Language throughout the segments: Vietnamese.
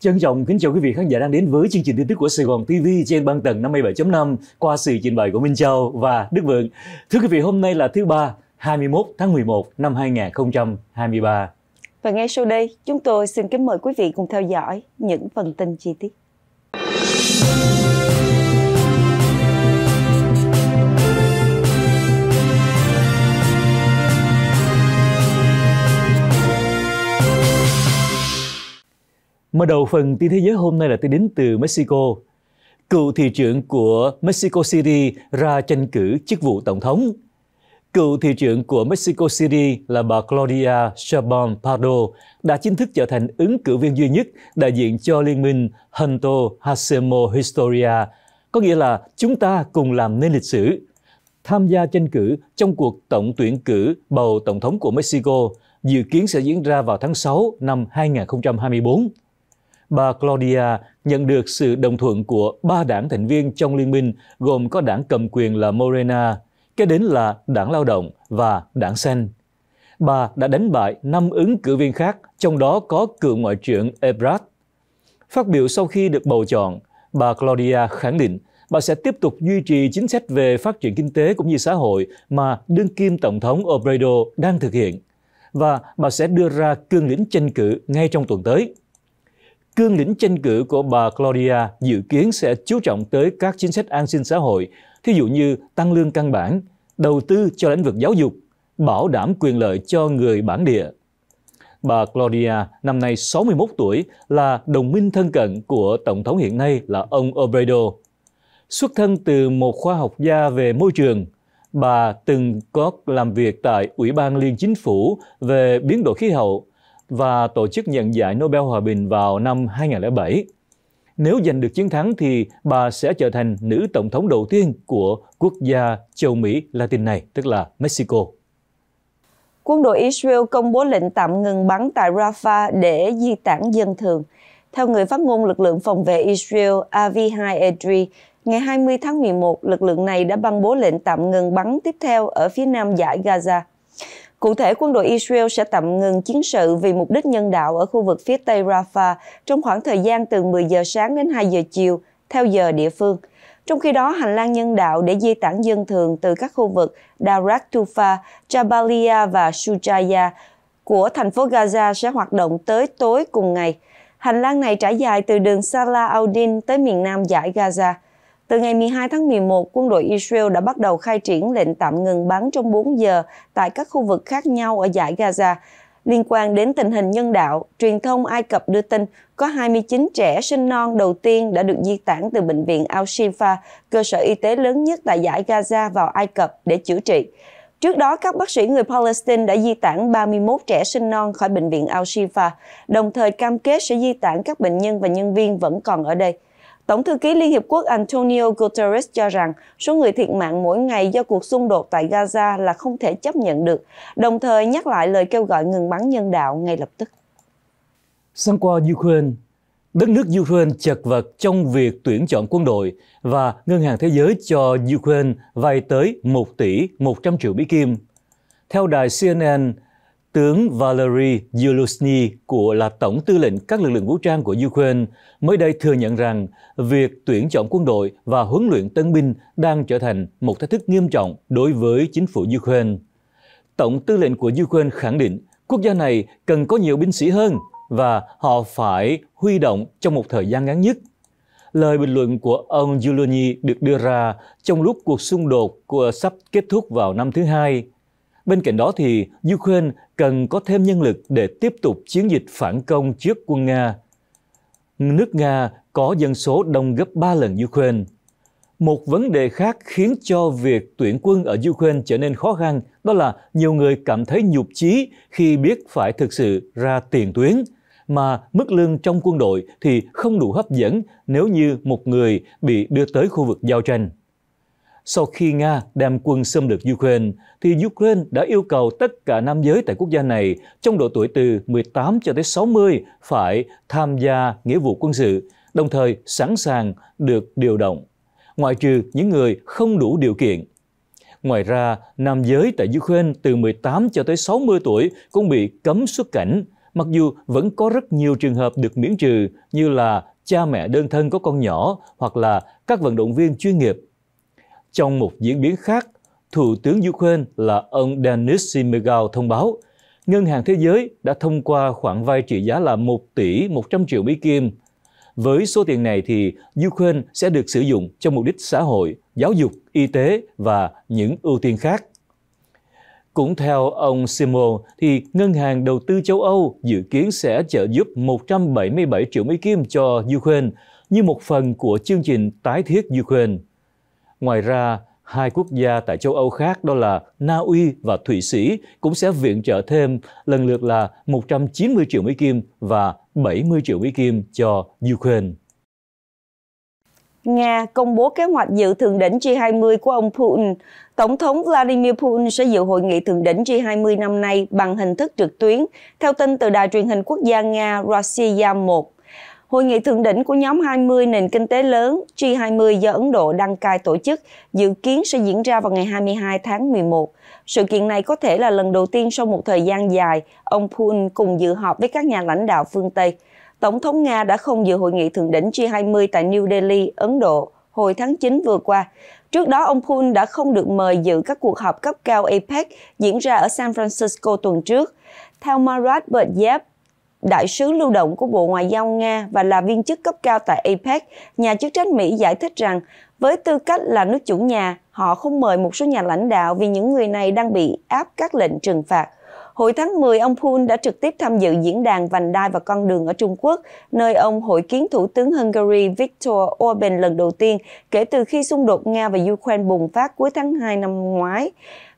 Trân trọng kính chào quý vị khán giả đang đến với chương trình tin tức của Sài Gòn TV trên băng tần 57.5 qua sự trình bày của Minh Châu và Đức Vượng. Thưa quý vị, hôm nay là thứ ba, 21 tháng 11 năm 2023. Và ngay sau đây, chúng tôi xin kính mời quý vị cùng theo dõi những phần tin chi tiết. Mở đầu phần tin thế giới hôm nay là tin đến từ Mexico. Cựu thị trưởng của Mexico City ra tranh cử chức vụ tổng thống. Cựu thị trưởng của Mexico City là bà Claudia Sheinbaum Pardo đã chính thức trở thành ứng cử viên duy nhất đại diện cho liên minh Junto Hacemo Historia, có nghĩa là chúng ta cùng làm nên lịch sử. Tham gia tranh cử trong cuộc tổng tuyển cử bầu tổng thống của Mexico dự kiến sẽ diễn ra vào tháng 6 năm 2024 bà Claudia nhận được sự đồng thuận của ba đảng thành viên trong liên minh gồm có đảng cầm quyền là Morena, kế đến là đảng Lao động và đảng Sen. Bà đã đánh bại năm ứng cử viên khác, trong đó có cựu Ngoại trưởng Ebrard. Phát biểu sau khi được bầu chọn, bà Claudia khẳng định bà sẽ tiếp tục duy trì chính sách về phát triển kinh tế cũng như xã hội mà đương kim Tổng thống Obrador đang thực hiện. Và bà sẽ đưa ra cương lĩnh tranh cử ngay trong tuần tới cương lĩnh tranh cử của bà Claudia dự kiến sẽ chú trọng tới các chính sách an sinh xã hội, thí dụ như tăng lương căn bản, đầu tư cho lĩnh vực giáo dục, bảo đảm quyền lợi cho người bản địa. Bà Claudia, năm nay 61 tuổi, là đồng minh thân cận của Tổng thống hiện nay là ông Obrador. Xuất thân từ một khoa học gia về môi trường, bà từng có làm việc tại Ủy ban Liên Chính phủ về biến đổi khí hậu và tổ chức nhận giải Nobel Hòa Bình vào năm 2007. Nếu giành được chiến thắng thì bà sẽ trở thành nữ tổng thống đầu tiên của quốc gia châu Mỹ Latin này, tức là Mexico. Quân đội Israel công bố lệnh tạm ngừng bắn tại Rafah để di tản dân thường. Theo người phát ngôn lực lượng phòng vệ Israel Avihai Edri, ngày 20 tháng 11, lực lượng này đã ban bố lệnh tạm ngừng bắn tiếp theo ở phía nam giải Gaza. Cụ thể, quân đội Israel sẽ tạm ngừng chiến sự vì mục đích nhân đạo ở khu vực phía Tây Rafah trong khoảng thời gian từ 10 giờ sáng đến 2 giờ chiều, theo giờ địa phương. Trong khi đó, hành lang nhân đạo để di tản dân thường từ các khu vực Darak Tufa, Jabalia và Shujaya của thành phố Gaza sẽ hoạt động tới tối cùng ngày. Hành lang này trải dài từ đường Salah al-Din tới miền nam giải Gaza. Từ ngày 12 tháng 11, quân đội Israel đã bắt đầu khai triển lệnh tạm ngừng bắn trong 4 giờ tại các khu vực khác nhau ở giải Gaza. Liên quan đến tình hình nhân đạo, truyền thông Ai Cập đưa tin có 29 trẻ sinh non đầu tiên đã được di tản từ bệnh viện Al-Shifa, cơ sở y tế lớn nhất tại giải Gaza vào Ai Cập để chữa trị. Trước đó, các bác sĩ người Palestine đã di tản 31 trẻ sinh non khỏi bệnh viện Al-Shifa, đồng thời cam kết sẽ di tản các bệnh nhân và nhân viên vẫn còn ở đây. Tổng thư ký Liên Hiệp Quốc Antonio Guterres cho rằng số người thiệt mạng mỗi ngày do cuộc xung đột tại Gaza là không thể chấp nhận được, đồng thời nhắc lại lời kêu gọi ngừng bắn nhân đạo ngay lập tức. Sang qua Ukraine, đất nước Ukraine chật vật trong việc tuyển chọn quân đội và Ngân hàng Thế giới cho Ukraine vay tới 1 tỷ 100 triệu Mỹ Kim. Theo đài CNN, Tướng Valery Yeluzhny của là tổng tư lệnh các lực lượng vũ trang của Ukraine mới đây thừa nhận rằng việc tuyển chọn quân đội và huấn luyện tân binh đang trở thành một thách thức nghiêm trọng đối với chính phủ Ukraine. Tổng tư lệnh của Ukraine khẳng định quốc gia này cần có nhiều binh sĩ hơn và họ phải huy động trong một thời gian ngắn nhất. Lời bình luận của ông Yeluzhny được đưa ra trong lúc cuộc xung đột của sắp kết thúc vào năm thứ hai. Bên cạnh đó thì Ukraine cần có thêm nhân lực để tiếp tục chiến dịch phản công trước quân Nga. Nước Nga có dân số đông gấp 3 lần Ukraine. Một vấn đề khác khiến cho việc tuyển quân ở Ukraine trở nên khó khăn đó là nhiều người cảm thấy nhục chí khi biết phải thực sự ra tiền tuyến, mà mức lương trong quân đội thì không đủ hấp dẫn nếu như một người bị đưa tới khu vực giao tranh sau khi Nga đem quân xâm lược Ukraine, thì Ukraine đã yêu cầu tất cả nam giới tại quốc gia này trong độ tuổi từ 18 cho tới 60 phải tham gia nghĩa vụ quân sự, đồng thời sẵn sàng được điều động, ngoại trừ những người không đủ điều kiện. Ngoài ra, nam giới tại Ukraine từ 18 cho tới 60 tuổi cũng bị cấm xuất cảnh, mặc dù vẫn có rất nhiều trường hợp được miễn trừ như là cha mẹ đơn thân có con nhỏ hoặc là các vận động viên chuyên nghiệp trong một diễn biến khác, Thủ tướng Ukraine là ông Denis Shmyhal thông báo, Ngân hàng Thế giới đã thông qua khoản vay trị giá là 1 tỷ 100 triệu Mỹ Kim. Với số tiền này thì Ukraine sẽ được sử dụng cho mục đích xã hội, giáo dục, y tế và những ưu tiên khác. Cũng theo ông Simo, thì Ngân hàng Đầu tư châu Âu dự kiến sẽ trợ giúp 177 triệu Mỹ Kim cho Ukraine như một phần của chương trình tái thiết Ukraine. Ngoài ra, hai quốc gia tại châu Âu khác đó là Na Uy và Thụy Sĩ cũng sẽ viện trợ thêm lần lượt là 190 triệu Mỹ Kim và 70 triệu Mỹ Kim cho Ukraine. Nga công bố kế hoạch dự thượng đỉnh G20 của ông Putin. Tổng thống Vladimir Putin sẽ dự hội nghị thượng đỉnh G20 năm nay bằng hình thức trực tuyến, theo tin từ đài truyền hình quốc gia Nga Rossiya 1. Hội nghị thượng đỉnh của nhóm 20 nền kinh tế lớn G20 do Ấn Độ đăng cai tổ chức dự kiến sẽ diễn ra vào ngày 22 tháng 11. Sự kiện này có thể là lần đầu tiên sau một thời gian dài, ông Putin cùng dự họp với các nhà lãnh đạo phương Tây. Tổng thống Nga đã không dự hội nghị thượng đỉnh G20 tại New Delhi, Ấn Độ hồi tháng 9 vừa qua. Trước đó, ông Putin đã không được mời dự các cuộc họp cấp cao APEC diễn ra ở San Francisco tuần trước. Theo Marat Berdiev, đại sứ lưu động của Bộ Ngoại giao Nga và là viên chức cấp cao tại APEC, nhà chức trách Mỹ giải thích rằng với tư cách là nước chủ nhà, họ không mời một số nhà lãnh đạo vì những người này đang bị áp các lệnh trừng phạt Hồi tháng 10, ông Poon đã trực tiếp tham dự diễn đàn Vành đai và con đường ở Trung Quốc, nơi ông hội kiến Thủ tướng Hungary Viktor Orbán lần đầu tiên kể từ khi xung đột Nga và Ukraine bùng phát cuối tháng 2 năm ngoái.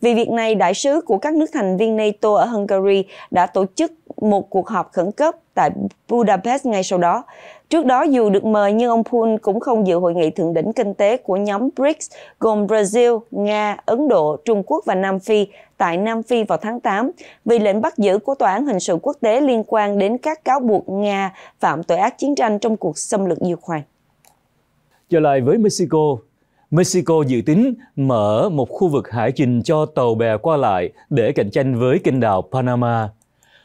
Vì việc này, đại sứ của các nước thành viên NATO ở Hungary đã tổ chức một cuộc họp khẩn cấp tại Budapest ngay sau đó. Trước đó, dù được mời nhưng ông Poon cũng không dự hội nghị thượng đỉnh kinh tế của nhóm BRICS gồm Brazil, Nga, Ấn Độ, Trung Quốc và Nam Phi tại Nam Phi vào tháng 8 vì lệnh bắt giữ của Tòa án Hình sự Quốc tế liên quan đến các cáo buộc Nga phạm tội ác chiến tranh trong cuộc xâm lược Ukraine. Trở lại với Mexico, Mexico dự tính mở một khu vực hải trình cho tàu bè qua lại để cạnh tranh với kênh đào Panama.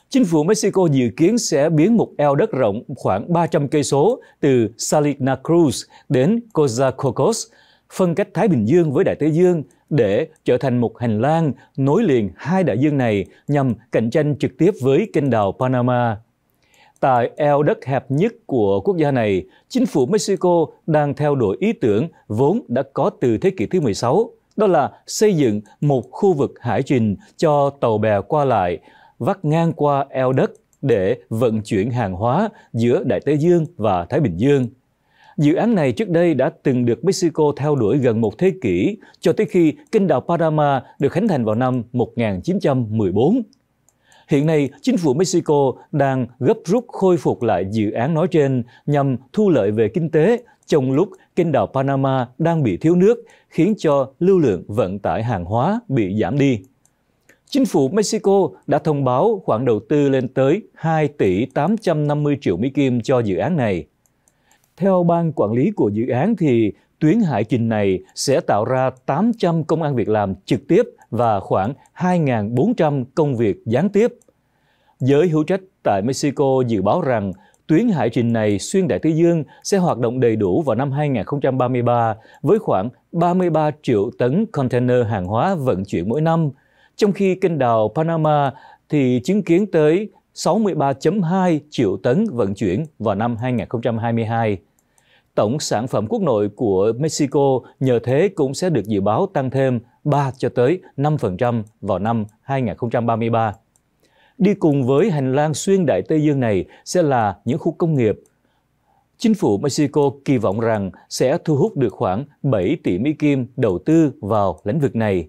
Chính phủ Mexico dự kiến sẽ biến một eo đất rộng khoảng 300 cây số từ Salina Cruz đến Cozacocos, phân cách Thái Bình Dương với Đại Tây Dương để trở thành một hành lang nối liền hai đại dương này nhằm cạnh tranh trực tiếp với kênh đào Panama. Tại eo đất hẹp nhất của quốc gia này, chính phủ Mexico đang theo đuổi ý tưởng vốn đã có từ thế kỷ thứ 16, đó là xây dựng một khu vực hải trình cho tàu bè qua lại vắt ngang qua eo đất để vận chuyển hàng hóa giữa Đại Tây Dương và Thái Bình Dương. Dự án này trước đây đã từng được Mexico theo đuổi gần một thế kỷ, cho tới khi kênh đào Panama được khánh thành vào năm 1914. Hiện nay, chính phủ Mexico đang gấp rút khôi phục lại dự án nói trên nhằm thu lợi về kinh tế trong lúc kênh đào Panama đang bị thiếu nước, khiến cho lưu lượng vận tải hàng hóa bị giảm đi. Chính phủ Mexico đã thông báo khoản đầu tư lên tới 2 tỷ 850 triệu Mỹ Kim cho dự án này. Theo ban quản lý của dự án thì tuyến hải trình này sẽ tạo ra 800 công an việc làm trực tiếp và khoảng 2.400 công việc gián tiếp. Giới hữu trách tại Mexico dự báo rằng tuyến hải trình này xuyên Đại Tây Dương sẽ hoạt động đầy đủ vào năm 2033 với khoảng 33 triệu tấn container hàng hóa vận chuyển mỗi năm – trong khi kênh đào Panama thì chứng kiến tới 63.2 triệu tấn vận chuyển vào năm 2022. Tổng sản phẩm quốc nội của Mexico nhờ thế cũng sẽ được dự báo tăng thêm 3 cho tới 5% vào năm 2033. Đi cùng với hành lang xuyên Đại Tây Dương này sẽ là những khu công nghiệp. Chính phủ Mexico kỳ vọng rằng sẽ thu hút được khoảng 7 tỷ Mỹ Kim đầu tư vào lĩnh vực này.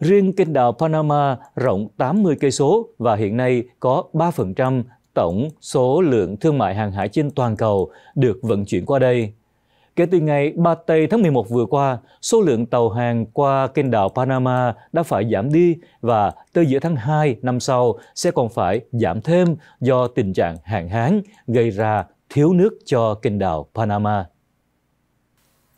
Riêng kênh đào Panama rộng 80 cây số và hiện nay có 3% tổng số lượng thương mại hàng hải trên toàn cầu được vận chuyển qua đây. Kể từ ngày 3 tây tháng 11 vừa qua, số lượng tàu hàng qua kênh đào Panama đã phải giảm đi và tới giữa tháng 2 năm sau sẽ còn phải giảm thêm do tình trạng hạn hán gây ra thiếu nước cho kênh đào Panama.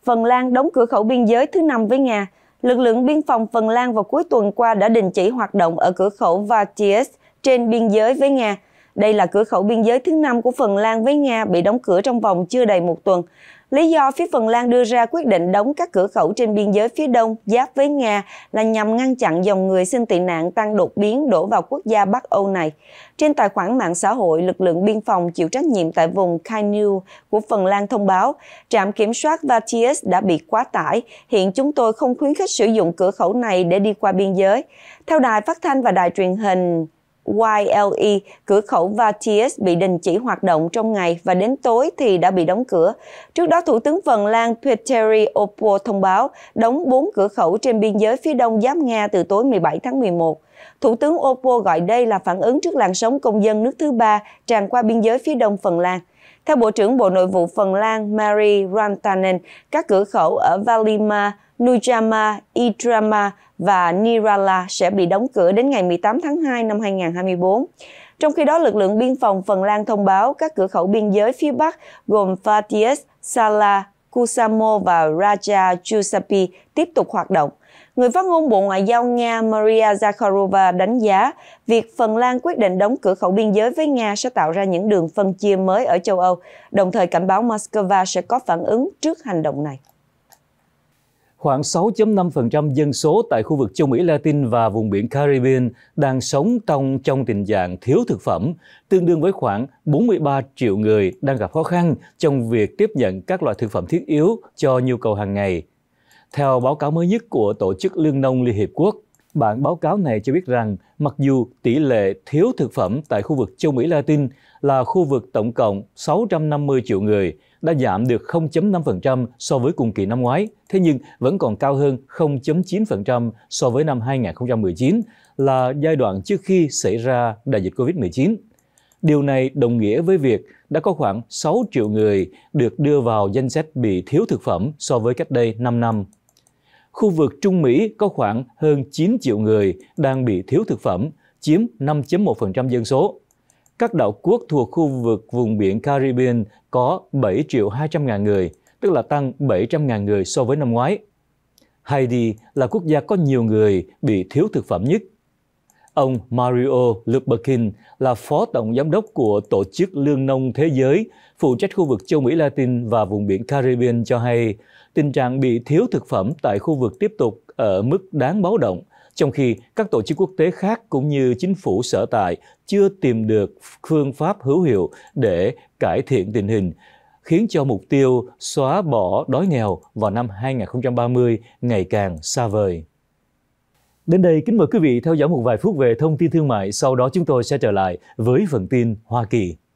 Phần Lan đóng cửa khẩu biên giới thứ năm với Nga lực lượng biên phòng Phần Lan vào cuối tuần qua đã đình chỉ hoạt động ở cửa khẩu Vartius trên biên giới với Nga. Đây là cửa khẩu biên giới thứ năm của Phần Lan với Nga bị đóng cửa trong vòng chưa đầy một tuần. Lý do phía Phần Lan đưa ra quyết định đóng các cửa khẩu trên biên giới phía đông giáp với Nga là nhằm ngăn chặn dòng người xin tị nạn tăng đột biến đổ vào quốc gia Bắc Âu này. Trên tài khoản mạng xã hội, lực lượng biên phòng chịu trách nhiệm tại vùng Kainil của Phần Lan thông báo, trạm kiểm soát Vatius đã bị quá tải, hiện chúng tôi không khuyến khích sử dụng cửa khẩu này để đi qua biên giới. Theo đài phát thanh và đài truyền hình YLE, cửa khẩu Vaties bị đình chỉ hoạt động trong ngày và đến tối thì đã bị đóng cửa. Trước đó, Thủ tướng Phần Lan Petteri Oppo thông báo đóng 4 cửa khẩu trên biên giới phía đông giáp Nga từ tối 17 tháng 11. Thủ tướng Oppo gọi đây là phản ứng trước làn sóng công dân nước thứ ba tràn qua biên giới phía đông Phần Lan. Theo Bộ trưởng Bộ Nội vụ Phần Lan Mari Rantanen, các cửa khẩu ở Valima, Nujama, Idrama và Nirala sẽ bị đóng cửa đến ngày 18 tháng 2 năm 2024. Trong khi đó, lực lượng biên phòng Phần Lan thông báo các cửa khẩu biên giới phía Bắc gồm Fatias, Sala, Kusamo và Raja Giuseppe tiếp tục hoạt động. Người phát ngôn Bộ Ngoại giao Nga Maria Zakharova đánh giá việc Phần Lan quyết định đóng cửa khẩu biên giới với Nga sẽ tạo ra những đường phân chia mới ở châu Âu, đồng thời cảnh báo Moscow sẽ có phản ứng trước hành động này khoảng 6.5% dân số tại khu vực châu Mỹ Latin và vùng biển Caribbean đang sống trong trong tình trạng thiếu thực phẩm, tương đương với khoảng 43 triệu người đang gặp khó khăn trong việc tiếp nhận các loại thực phẩm thiết yếu cho nhu cầu hàng ngày. Theo báo cáo mới nhất của Tổ chức Lương nông Liên Hiệp Quốc, Bản báo cáo này cho biết rằng mặc dù tỷ lệ thiếu thực phẩm tại khu vực châu Mỹ Latin là khu vực tổng cộng 650 triệu người đã giảm được 0.5% so với cùng kỳ năm ngoái, thế nhưng vẫn còn cao hơn 0.9% so với năm 2019 là giai đoạn trước khi xảy ra đại dịch COVID-19. Điều này đồng nghĩa với việc đã có khoảng 6 triệu người được đưa vào danh sách bị thiếu thực phẩm so với cách đây 5 năm khu vực Trung Mỹ có khoảng hơn 9 triệu người đang bị thiếu thực phẩm, chiếm 5.1% dân số. Các đảo quốc thuộc khu vực vùng biển Caribbean có 7 triệu 200 ngàn người, tức là tăng 700 ngàn người so với năm ngoái. Haiti là quốc gia có nhiều người bị thiếu thực phẩm nhất, Ông Mario Luperkin là phó tổng giám đốc của Tổ chức Lương nông Thế giới, phụ trách khu vực châu Mỹ Latin và vùng biển Caribbean cho hay, tình trạng bị thiếu thực phẩm tại khu vực tiếp tục ở mức đáng báo động, trong khi các tổ chức quốc tế khác cũng như chính phủ sở tại chưa tìm được phương pháp hữu hiệu để cải thiện tình hình, khiến cho mục tiêu xóa bỏ đói nghèo vào năm 2030 ngày càng xa vời. Đến đây, kính mời quý vị theo dõi một vài phút về thông tin thương mại, sau đó chúng tôi sẽ trở lại với phần tin Hoa Kỳ.